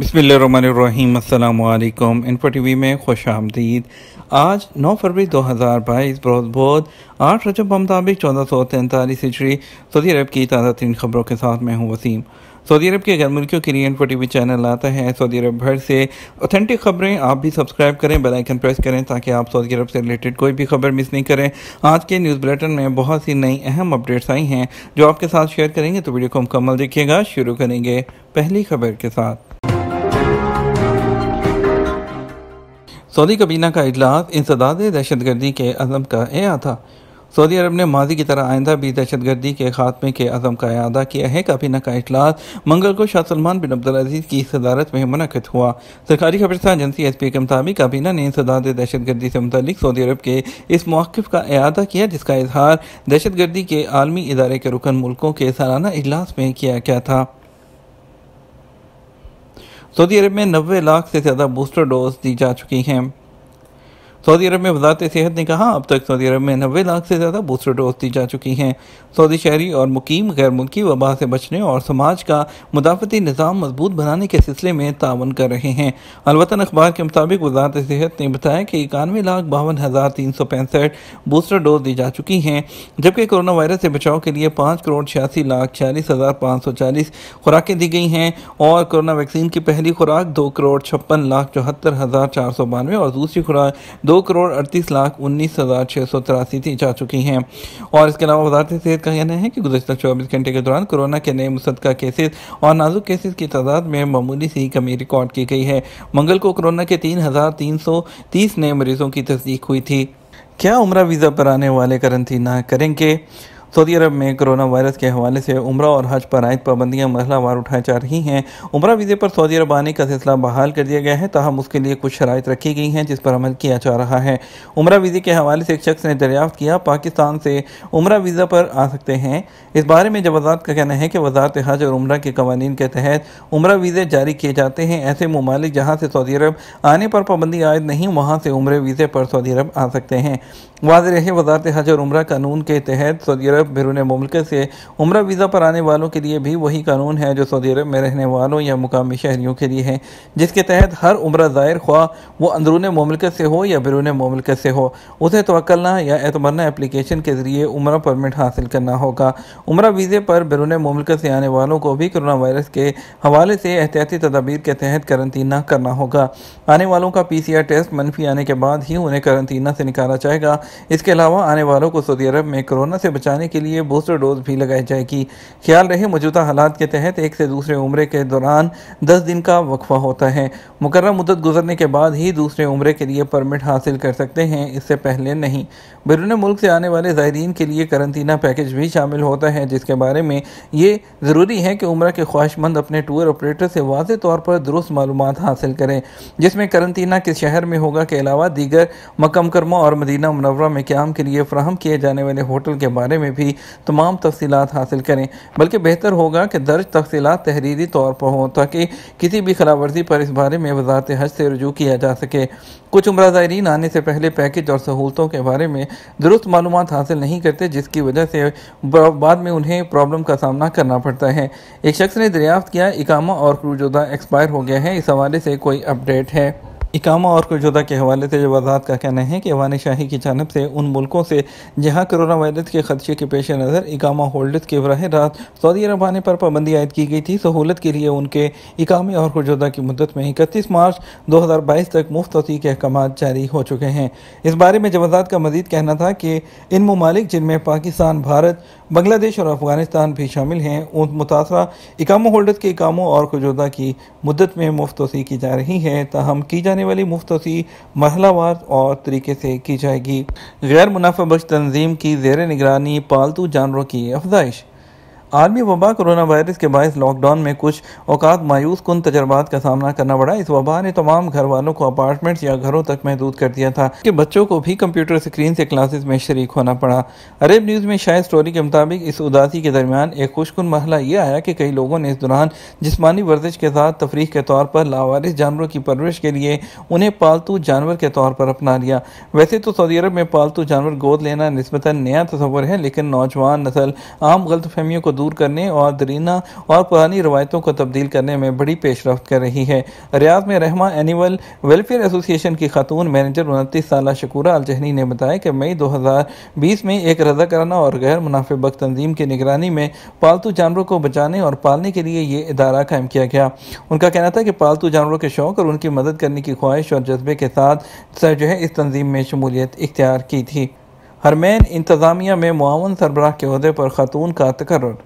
बसमीम info T V में खुश आमदीद आज 9 फरवरी 2022 बहुत बहुत आठ रजब मुताबिक चौदह सौ तैंतालीस हिजरी सऊदी अरब की ताज़ा तीन खबरों के साथ मैं हूँ वसीम सऊदी अरब के गैर मुल्कियों के लिए इनपो टी वी चैनल आता है सऊदी अरब भर से ऑथेंटिक खबरें आप भी सब्सक्राइब करें बेल आइकन प्रेस करें ताकि आप सऊदी अरब से रिलेटेड कोई भी खबर मिस नहीं करें आज के न्यूज़ बुलेटिन में बहुत सी नई अहम अपडेट्स आई हैं जो आपके साथ शेयर करेंगे तो वीडियो को मुकम्मल देखिएगा शुरू करेंगे पहली खबर के साथ सऊदी कबीना का अजलास इंसदाद दहशतगर्दी के अज़म का अया था सऊदी अरब ने माजी की तरह आइंदा भी दहशतगर्दी के खात्मे के अज़म का अदा किया है काबीना का अजलास मंगल को शाह सलमान बिन अब्दुल अजीज की सदारत में मुनद हुआ सरकारी खबरस्तान एजेंसी एस पी के मुताबिक काबीना ने इंसदाद दहशतगर्दी से मुतलिक सऊदी अरब के इस मौक़ का अदा किया जिसका इजहार दहशतगर्दी के आलमी इदारे के रुकन मुल्कों के सालाना अजलास में किया गया था सऊदी तो अरब में नबे लाख से ज़्यादा बूस्टर डोज दी जा चुकी हैं सऊदी अरब में वजारत सेहत ने कहा अब तक सऊदी अरब में नबे लाख से ज़्यादा बूस्टर डोज दी जा चुकी हैं सऊदी शहरी और मुकीम गैर मुल्की वबा से बचने और समाज का मुदाफ़ती निज़ाम मजबूत बनाने के सिलसिले में तावन कर रहे हैं अलवतन अखबार के मुताबिक वजारत सेहत ने बताया कि इक्यानवे लाख बावन हज़ार तीन सौ पैंसठ बूस्टर डोज दी जा चुकी हैं जबकि कोरोना वायरस से बचाव के लिए पाँच करोड़ छियासी लाख छियालीस हज़ार पाँच सौ चालीस खुराकें दी गई हैं और कोरोना वैक्सीन की पहली खुराक दो करोड़ छप्पन लाख चौहत्तर हज़ार चार सौ बानवे और दूसरी खुराक दो करोड़ अड़तीस लाख उन्नीस हज़ार छः सौ तिरासी थी जा चुकी हैं और इसके अलावा वजारत सेहत का कहना है कि गुजशत चौबीस घंटे के दौरान कोरोना के नए मुसदा केसेज और नाजुक केसेज की तादाद में मामूली सी कमी रिकॉर्ड की गई है मंगल को कोरोना के तीन हज़ार तीन सौ तीस नए मरीजों की तस्दीक हुई थी क्या उम्र वीज़ा पर आने वाले करंथी ना करेंगे सऊदी अरब में कोरोना वायरस के हवाले से उम्र और हज पर आयद पाबंदियाँ वार उठाई जा रही हैं उम्र वीज़े पर सऊदी अरब आने का सिलसिला बहाल कर दिया गया है तहम उसके लिए कुछ शराइ रखी गई हैं जिस पर अमल किया जा रहा है उम्र वीज़े के हवाले से एक शख्स ने दरियाफ़्त किया पाकिस्तान से उम्र वीज़ा पर आ सकते हैं इस बारे में वजारत का कहना है कि वजारत हज और उम्र के कवानीन के तहत उम्र वीज़े जारी किए जाते हैं ऐसे ममालिक जहाँ से सऊदी अरब आने पर पाबंदी आयद नहीं वहाँ से उम्र वीज़े पर सऊदी अरब आ सकते हैं वाज रहे वजारत हज और उम्र कानून के तहत सऊदी अरब अरब बैरून मुल्क से उम्र वीज़ा पर आने वालों के लिए भी वही कानून है जो सऊदी अरब में रहने वालों या मुकामी शहरीों के लिए है जिसके तहत हर उम्र ज़ाहिर ख्वा वो अंदरून ममलकत से हो या बैरून ममलकत से हो उसे तोलना या एतमरना एप्लीकेशन के ज़रिए उम्र परमिट हासिल करना होगा उम्र वीज़े पर बैरून ममलकत से आने वालों को भी करोना वायरस के हवाले से एहतियाती तदाबीर के तहत करंतना करना होगा आने वालों का पी सी आर टेस्ट मनफी आने के बाद ही उन्हें करंतना से निकाला जाएगा इसके अलावा आने वालों को सऊदी अरब में कोरोना से बचाने के लिए बूस्टर डोज भी लगाई जाएगी ख्याल रहे मौजूदा हालात के तहत एक से दूसरे उम्र के दौरान दस दिन का वक्फा होता है मुकर मुदत गुजरने के बाद ही दूसरे उम्र के लिए परमिट हासिल कर सकते हैं इससे पहले नहीं बैरून मुल्क से आने वाले ज़ायरीन के लिए करंतना पैकेज भी शामिल होता है जिसके बारे में ये ज़रूरी है कि उम्र के ख्वाहिशमंद अपने टूर ऑपरेटर से वाज तौर पर दुरुस्त मालूम हासिल करें जिसमें करंतना किस शहर में होगा के अलावा दीगर मकम और मदीना मनवरा में क्याम के लिए फ्राहम किए जाने वाले होटल के बारे में भी तमाम तफसीत हासिल करें बल्कि बेहतर होगा कि दर्ज तफसीत तहरीरी तौर पर हों ताकि किसी भी वर्जी पर इस बारे में वजारत हज से रजू किया जा सके कुछ उम्र ज़ायरीन आने से पहले पैकेज और सहूलतों के बारे में दुरुस्त मालूम हासिल नहीं करते जिसकी वजह से बाद में उन्हें प्रॉब्लम का सामना करना पड़ता है एक शख्स ने दरियाफ्त किया इकामा और क्रूजोदा एक्सपायर हो गया है इस हवाले से कोई अपडेट है इकामा और कुजदा के हवाले से वजात का कहना है कि वान शाही की जानब से उन मुल्कों से जहां करोना वायरस के खदशे के पेश नज़र इकामा होल्डर्स के बरह रात सऊदी अरब आने पर पाबंदी आयद की गई थी सहूलत के लिए उनके इकामे और कुजदा की मदद में इकतीस मार्च दो हज़ार बाईस तक मुफ्त वसी के अहकाम जारी हो चुके हैं इस बारे में जवाजात का मजीद कहना था कि इन ममालिक जिनमें पाकिस्तान भारत बांग्लादेश और अफगानिस्तान भी शामिल हैं उन मुतासरा इकामो होल्डर के इकामों और खजोदा की मुद्दत में मुफ्त वसी की जा रही है ताहम की जाने वाली मुफ्त वसी मरहलावार और तरीके से की जाएगी गैर मुनाफा बख्श तंजीम की जेर निगरानी पालतू जानवरों की अफजाइश आलमी वबा कोरोना वायरस के बायस लॉकडाउन में कुछ औकात मायूस कन तजर्बात का सामना करना पड़ा इस वबा ने तमाम घर वालों को अपार्टमेंट्स या घरों तक महदूद कर दिया था कि बच्चों को भी कंप्यूटर स्क्रीन से क्लासेस में शरीक होना पड़ा अरब न्यूज़ में शायद स्टोरी के मुताबिक इस उदासी के दरमियान एक खुशकुन मरला ये आया कि कई लोगों ने इस दौरान जिसमानी वर्जिश के साथ तफरी के तौर पर लावारिस जानवरों की परवरिश के लिए उन्हें पालतू जानवर के तौर पर अपना लिया वैसे तो सऊदी अरब में पालतू जानवर गोद लेना नस्बता नया तस्वर है लेकिन नौजवान नस्ल आम गलतफहमियों को दूर करने और दरीना और पुरानी रवायतों को तब्दील करने में बड़ी पेशरफ कर रही है रियाज में रहमा एनिमल वेलफेयर एसोसिएशन की खातून मैनेजर उनतीस साल शकूरा अलजहनी ने बताया कि मई दो हज़ार बीस में एक रजाकाराना और गैर मुनाफे बख तंजीम की निगरानी में पालतू जानवरों को बचाने और पालने के लिए ये इदारा कायम किया गया उनका कहना था कि पालतू जानवरों के शौक और उनकी मदद करने की ख्वाहिश और जज्बे के साथ जो है इस तंजीम में शमूलियत इख्तियार की थी हरमैन इंतज़ामिया में मावन सरबराह के अहदे पर ख़ातून का तकर्र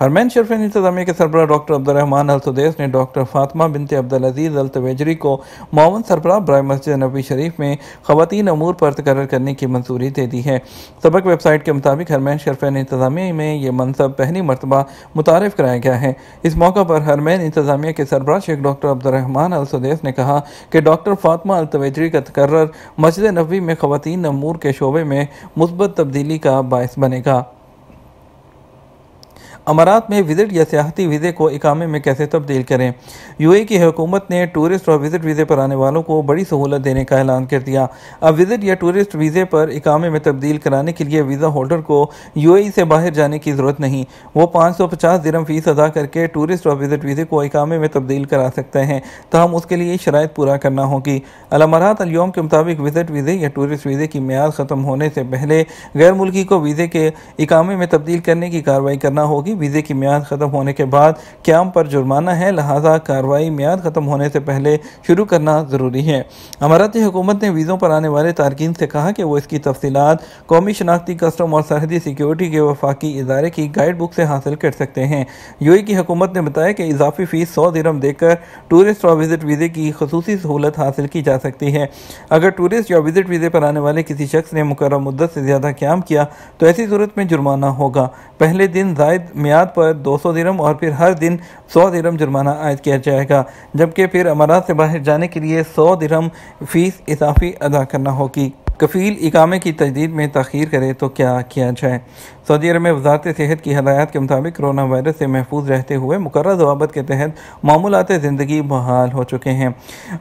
हरमैन शरफ इंतजामिया के सरबरा डॉक्टर अब्दुलरहमान अलसुदेस ने डॉक्टर फातमा बिनते अजीज़ अलतवेजरी को मावन सरबरा ब्राय मस्जिद नबी शरीफ में खवतिन अमूर पर तकर करने की मंजूरी दे दी है सबक वेबसाइट के मुताबिक हरमैन शरफ इंतजामिया में यह मनसब पहली मरतबा मुतारफ़ कराया गया है इस मौका पर हरमैन इंतजामिया के सरबरा शेख डॉक्टर अब्दुलरहमान अलसुदेस ने कहा कि डॉक्टर फातमा अलतवेजरी का तकर्र मस्जिद नबी में ख़वान अमूर के शोबे में मुस्बत तब्दीली का बायस बनेगा अमारात में विज़िट या सियाती वीज़े को इकामे में कैसे तब्दील करें यू ए की हुकूमत ने टूरिस्ट और विज़िट वीज़े पर आने वालों को बड़ी सहूलत देने का ऐलान कर दिया अब विज़िट या टूरिस्ट वीज़े पर इकामे में तब्दील कराने के लिए वीज़ा होल्डर को यू ए से बाहर जाने की ज़रूरत नहीं वो पाँच सौ पचास दिरम फीस अदा करके टूरिस्ट और विज़िट वीज़े को इकामे में तब्दील करा सकते हैं तहम उसके लिए शरात पूरा करना होगी अलमारात अलियोम के मुताबिक विज़िट वीज़े या टूरिस्ट वीज़े की मैार ख़त्म होने से पहले गैर मुल्की को वीज़े के इकामे में तब्दील करने की कार्रवाई करना होगी वीज़े की म्याद ख़त्म होने के बाद क्याम पर जुर्माना है लिहाजा कार्रवाई म्याद ख़त्म होने से पहले शुरू करना ज़रूरी है अमाराती हुकूमत ने वीज़ों पर आने वाले तारकिन से कहा कि वो इसकी तफसीत कौमी शनाख्ती कस्टम और सरहदी सिक्योरिटी के वफाकी इदारे की गाइड बुक से हासिल कर सकते हैं यू की हुकूमत ने बताया कि इजाफी फ़ीस सौ दिनम देकर टूरिस्ट और विज़िट वीज़े की खसूस सहूलत हासिल की जा सकती है अगर टूरिस्ट या विज़िट वीज़े पर आने वाले किसी शख्स ने मुकर मुद्दत से ज़्यादा क्याम किया तो ऐसी सूरत में जुर्माना होगा पहले दिन जायद मियाद पर 200 दिरम और फिर हर दिन 100 दिरम जुर्माना आयद किया जाएगा जबकि फिर अमारात से बाहर जाने के लिए 100 दिरम फीस इजाफी अदा करना होगी कफ़ील इकामे की तजदीद में तखीर करे तो क्या किया जाए सऊदी अरब में वजारत सेहत की हदायत के मुताबिक कोरोना वायरस से महफूज रहते हुए मुकर जवाबत के तहत मामूलत ज़िंदगी बहाल हो चुके हैं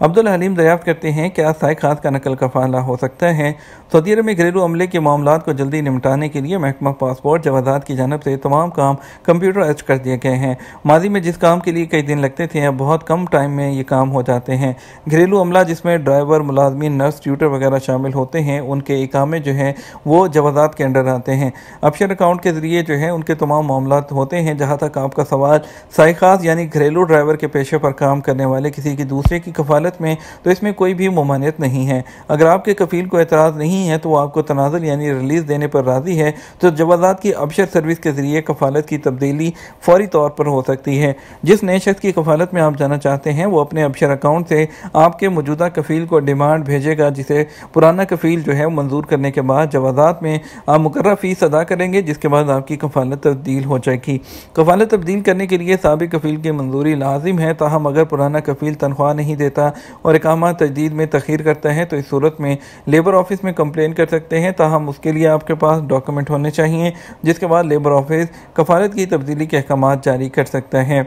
अब्दुल हलीम दरियाफ़त करते हैं क्या साइक खास का नकल का फाला हो सकता है सऊदी अरब में घरेलू अमले के मामला को जल्दी निपटाने के लिए महकमा पासपोर्ट जवाजात की जानब से तमाम काम कंप्यूटराइज कर दिए गए हैं माजी में जिस काम के लिए कई दिन लगते थे अब बहुत कम टाइम में ये काम हो जाते हैं घरेलू अमला जिसमें ड्राइवर मुलाजमी नर्स ट्यूटर वगैरह शामिल होते हैं हैं उनके इकामे जो हैं वो जवाजात के अंडर आते हैं अपशन अकाउंट के ज़रिए जो है उनके तमाम मामला होते हैं जहाँ तक आपका सवाल सैकास यानी घरेलू ड्राइवर के पेशे पर काम करने वाले किसी की दूसरे की कफालत में तो इसमें कोई भी ममानियत नहीं है अगर आपके कफील को एतराज़ नहीं है तो वो आपको तनाजल यानी रिलीज़ देने पर राज़ी है तो जवाजात की अबशर सर्विस के ज़रिए कफालत की तब्दीली फौरी तौर पर हो सकती है जिस नए शख्स की कफालत में आप जाना चाहते हैं वो अपने अबशर अकाउंट से आपके मौजूदा कफील को डिमांड भेजेगा जिसे पुराना कफील तफसील जो है मंजूर करने के बाद जवाजात में आप मुकर फ़ीस अदा करेंगे जिसके बाद आपकी कफालत तब्दील हो जाएगी कफालत तब्दील करने के लिए सबक कफ़ील की मंजूरी लाजिम है ताहम अगर पुराना कफ़ील तनख्वाह नहीं देता और इकामा तजदीद में तखीर करता है तो इस सूरत में लेबर ऑफिस में कंप्लेन कर सकते हैं ताहम उसके लिए आपके पास डॉक्यूमेंट होने चाहिए जिसके बाद लेबर ऑफिस कफालत की तब्दीली के अहकाम जारी कर सकता है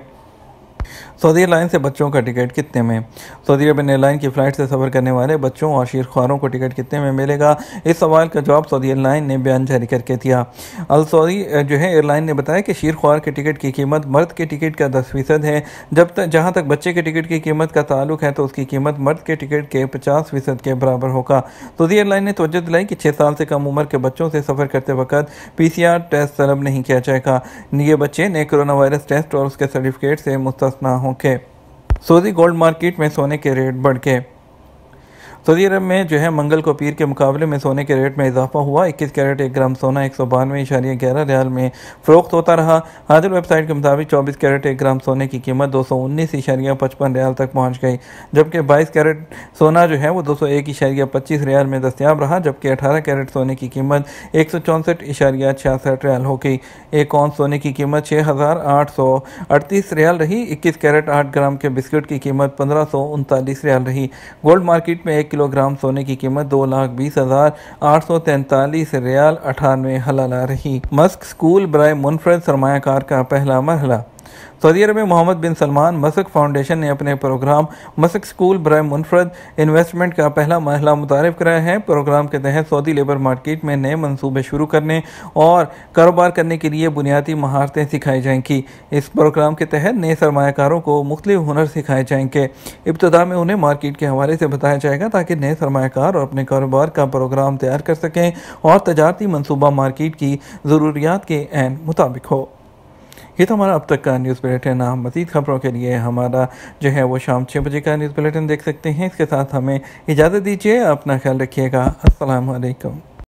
सऊदी एयरलाइन से बच्चों का टिकट कितने में सऊदी अरब एयरलाइन की फ़्लाइट से सफ़र करने वाले बच्चों और शीरख्वारों को टिकट कितने में मिलेगा इस सवाल का जवाब सऊदी एयरलाइन ने बयान जारी करके दिया अल सऊदी जो है एयरलाइन ने बताया कि शीरख्वार के टिकट की कीमत मर्द के टिकट का दस फीसद है जब तक जहाँ तक बच्चे के टिकट की कीमत का ताल्लुक है तो उसकी कीमत मर्द के टिकट के पचास फीसद के बराबर होगा सऊदी एयरलाइन ने तोजह दिलाई कि छः साल से कम उम्र के बच्चों से सफ़र करते वक्त पी टेस्ट तलब नहीं किया जाएगा ये बच्चे ने कोरोना वायरस टेस्ट और उसके सर्टिफिकेट से मुस्त ना हो के सऊदी गोल्ड मार्केट में सोने के रेट बढ़ के सऊदी तो अरब में जो है मंगल को पीर के मुकाबले में सोने के रेट में इजाफा हुआ इक्कीस कैरेट एक ग्राम सोना एक सौ बानवे इशारिया ग्यारह रियाल में फ़रोख्त होता रहा हाजिर वेबसाइट के मुताबिक चौबीस कैरेट एक ग्राम सोने की कीमत दो सौ उन्नीस इशारिया पचपन रियाल तक पहुँच गई जबकि बाईस कैरेट सोना जो है वो दो सौ एक इशारिया पच्चीस रियाल में दस्तियाब रहा जबकि अठारह कैरेट सोने की कीमत एक सौ चौंसठ इशारिया छियासठ रियाल हो गई एक औंस सोने की कीमत छः हज़ार आठ सौ अड़तीस रियाल रही इक्कीस कैरेट आठ ग्राम के बिस्किट की कीमत पंद्रह सौ उनतालीस रियाल रही गोल्ड मार्केट में एक किलोग्राम सोने की कीमत दो लाख बीस हज़ार आठ सौ तैंतालीस रियाल अठानवे हलाला रही मस्क स्कूल बरए मुनफरद सरमाकार का पहला मरहला सऊदी अरब में मोहम्मद बिन सलमान मसक फाउंडेशन ने अपने प्रोग्राम मसक स्कूल ब्राय मुनफरद इन्वेस्टमेंट का पहला मरला मुतारफ़ कराया है प्रोग्राम के तहत सऊदी लेबर मार्केट में नए मनसूबे शुरू करने और कारोबार करने के लिए बुनियादी महारतें सिखाई जाएंगी इस प्रोग्राम के तहत नए सरमाकारों को मुख्तु हुनर सिखाए जाएंगे इब्तदा में उन्हें मार्केट के हवाले से बताया जाएगा ताकि नए सरमाकार और अपने कारोबार का प्रोग्राम तैयार कर सकें और तजारती मनसूबा मार्केट की ज़रूरियात के मुताबिक हो ये तो हमारा अब तक का न्यूज़ बुलेटिन आप मजीद खबरों के लिए हमारा जो है वो शाम छः बजे का न्यूज़ बुलेटिन देख सकते हैं इसके साथ हमें इजाज़त दीजिए अपना ख्याल रखिएगा असलकम